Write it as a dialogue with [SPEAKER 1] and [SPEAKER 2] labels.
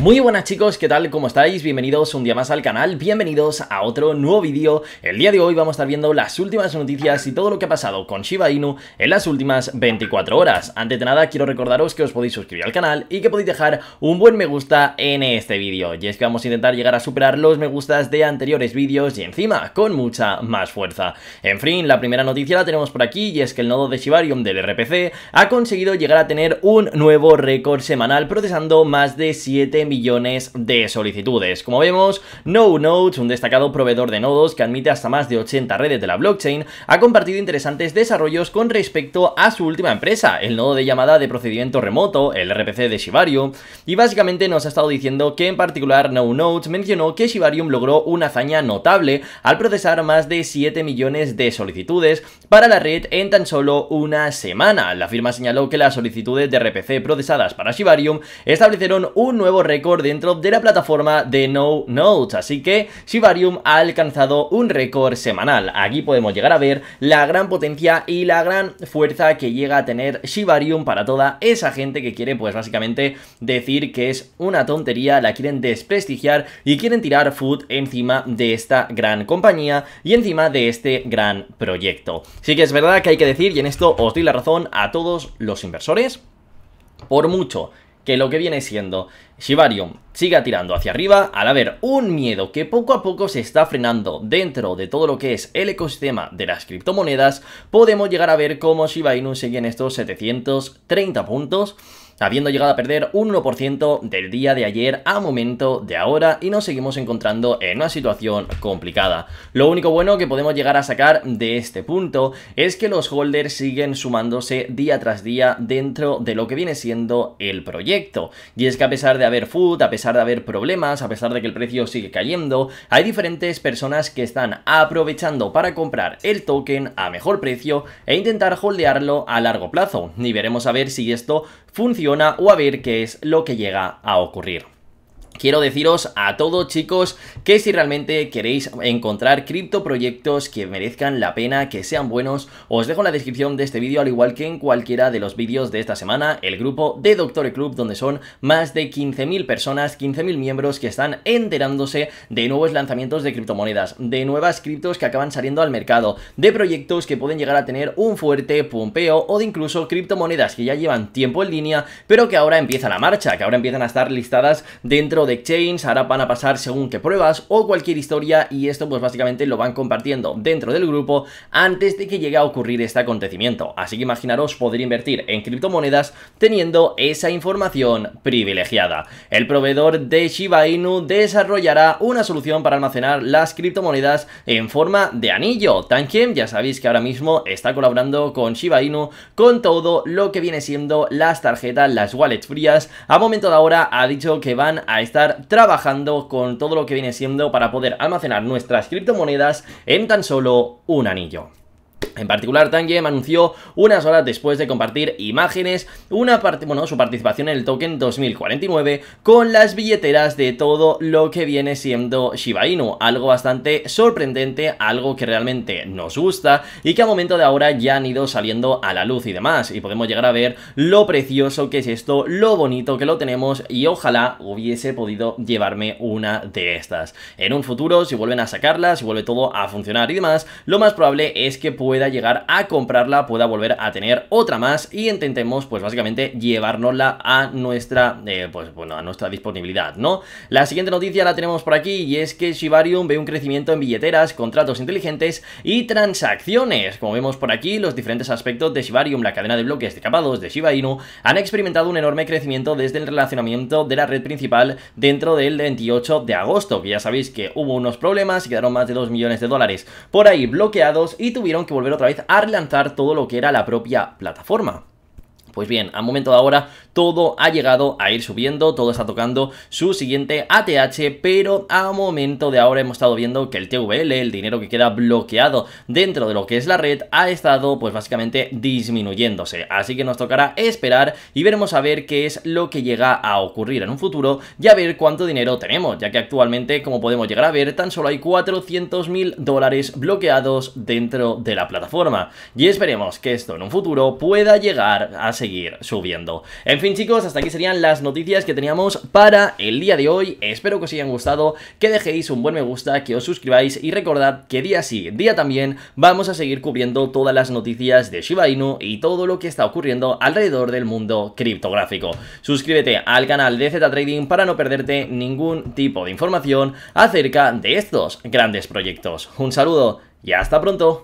[SPEAKER 1] Muy buenas chicos, ¿qué tal? ¿Cómo estáis? Bienvenidos un día más al canal, bienvenidos a otro nuevo vídeo. El día de hoy vamos a estar viendo las últimas noticias y todo lo que ha pasado con Shiba Inu en las últimas 24 horas. Antes de nada, quiero recordaros que os podéis suscribir al canal y que podéis dejar un buen me gusta en este vídeo. Y es que vamos a intentar llegar a superar los me gustas de anteriores vídeos y encima con mucha más fuerza. En fin, la primera noticia la tenemos por aquí y es que el nodo de Shibarium del RPC ha conseguido llegar a tener un nuevo récord semanal procesando más de 7 millones de solicitudes. Como vemos, NoNotes, un destacado proveedor de nodos que admite hasta más de 80 redes de la blockchain, ha compartido interesantes desarrollos con respecto a su última empresa, el nodo de llamada de procedimiento remoto, el RPC de Shibarium, y básicamente nos ha estado diciendo que en particular NoNotes mencionó que Shibarium logró una hazaña notable al procesar más de 7 millones de solicitudes para la red en tan solo una semana. La firma señaló que las solicitudes de RPC procesadas para Shibarium establecieron un nuevo récord dentro de la plataforma de No Notes, así que Shibarium ha alcanzado un récord semanal. Aquí podemos llegar a ver la gran potencia y la gran fuerza que llega a tener Shibarium para toda esa gente que quiere pues básicamente decir que es una tontería, la quieren desprestigiar y quieren tirar food encima de esta gran compañía y encima de este gran proyecto. Sí que es verdad que hay que decir, y en esto os doy la razón a todos los inversores, por mucho que lo que viene siendo Shibarium siga tirando hacia arriba al haber un miedo que poco a poco se está frenando dentro de todo lo que es el ecosistema de las criptomonedas, podemos llegar a ver cómo Shiba Inu sigue en estos 730 puntos habiendo llegado a perder un 1% del día de ayer a momento de ahora y nos seguimos encontrando en una situación complicada. Lo único bueno que podemos llegar a sacar de este punto es que los holders siguen sumándose día tras día dentro de lo que viene siendo el proyecto. Y es que a pesar de haber food, a pesar de haber problemas, a pesar de que el precio sigue cayendo, hay diferentes personas que están aprovechando para comprar el token a mejor precio e intentar holdearlo a largo plazo. Y veremos a ver si esto funciona o a ver qué es lo que llega a ocurrir. Quiero deciros a todos chicos que si realmente queréis encontrar criptoproyectos que merezcan la pena, que sean buenos, os dejo en la descripción de este vídeo al igual que en cualquiera de los vídeos de esta semana el grupo de Doctor Club donde son más de 15.000 personas, 15.000 miembros que están enterándose de nuevos lanzamientos de criptomonedas, de nuevas criptos que acaban saliendo al mercado, de proyectos que pueden llegar a tener un fuerte pumpeo o de incluso criptomonedas que ya llevan tiempo en línea pero que ahora empieza la marcha, que ahora empiezan a estar listadas dentro de de exchange, ahora van a pasar según que pruebas o cualquier historia y esto pues básicamente lo van compartiendo dentro del grupo antes de que llegue a ocurrir este acontecimiento. Así que imaginaros poder invertir en criptomonedas teniendo esa información privilegiada. El proveedor de Shiba Inu desarrollará una solución para almacenar las criptomonedas en forma de anillo. Tankiem ya sabéis que ahora mismo está colaborando con Shiba Inu con todo lo que viene siendo las tarjetas, las wallets frías. A momento de ahora ha dicho que van a estar trabajando con todo lo que viene siendo para poder almacenar nuestras criptomonedas en tan solo un anillo. En particular, Tangem anunció unas horas después de compartir imágenes una parte, bueno, su participación en el token 2049 con las billeteras de todo lo que viene siendo Shiba Inu, algo bastante sorprendente, algo que realmente nos gusta y que a momento de ahora ya han ido saliendo a la luz y demás y podemos llegar a ver lo precioso que es esto, lo bonito que lo tenemos y ojalá hubiese podido llevarme una de estas. En un futuro, si vuelven a sacarlas si vuelve todo a funcionar y demás, lo más probable es que pueda llegar a comprarla, pueda volver a tener otra más y intentemos pues básicamente llevárnosla a nuestra, eh, pues bueno, a nuestra disponibilidad, ¿no? La siguiente noticia la tenemos por aquí y es que Shibarium ve un crecimiento en billeteras, contratos inteligentes y transacciones. Como vemos por aquí, los diferentes aspectos de Shibarium, la cadena de bloques de capados de Shiba Inu, han experimentado un enorme crecimiento desde el relacionamiento de la red principal dentro del 28 de agosto, que ya sabéis que hubo unos problemas, y quedaron más de 2 millones de dólares por ahí bloqueados y tuvieron que volver otra vez a relanzar todo lo que era la propia plataforma. Pues bien, a momento de ahora todo ha llegado a ir subiendo, todo está tocando su siguiente ATH, pero a momento de ahora hemos estado viendo que el TVL, el dinero que queda bloqueado dentro de lo que es la red, ha estado pues básicamente disminuyéndose. Así que nos tocará esperar y veremos a ver qué es lo que llega a ocurrir en un futuro y a ver cuánto dinero tenemos, ya que actualmente, como podemos llegar a ver, tan solo hay 400 mil dólares bloqueados dentro de la plataforma. Y esperemos que esto en un futuro pueda llegar a seguir subiendo. En fin chicos, hasta aquí serían las noticias que teníamos para el día de hoy. Espero que os hayan gustado, que dejéis un buen me gusta, que os suscribáis y recordad que día sí, día también vamos a seguir cubriendo todas las noticias de Shiba Inu y todo lo que está ocurriendo alrededor del mundo criptográfico. Suscríbete al canal de Z Trading para no perderte ningún tipo de información acerca de estos grandes proyectos. Un saludo y hasta pronto.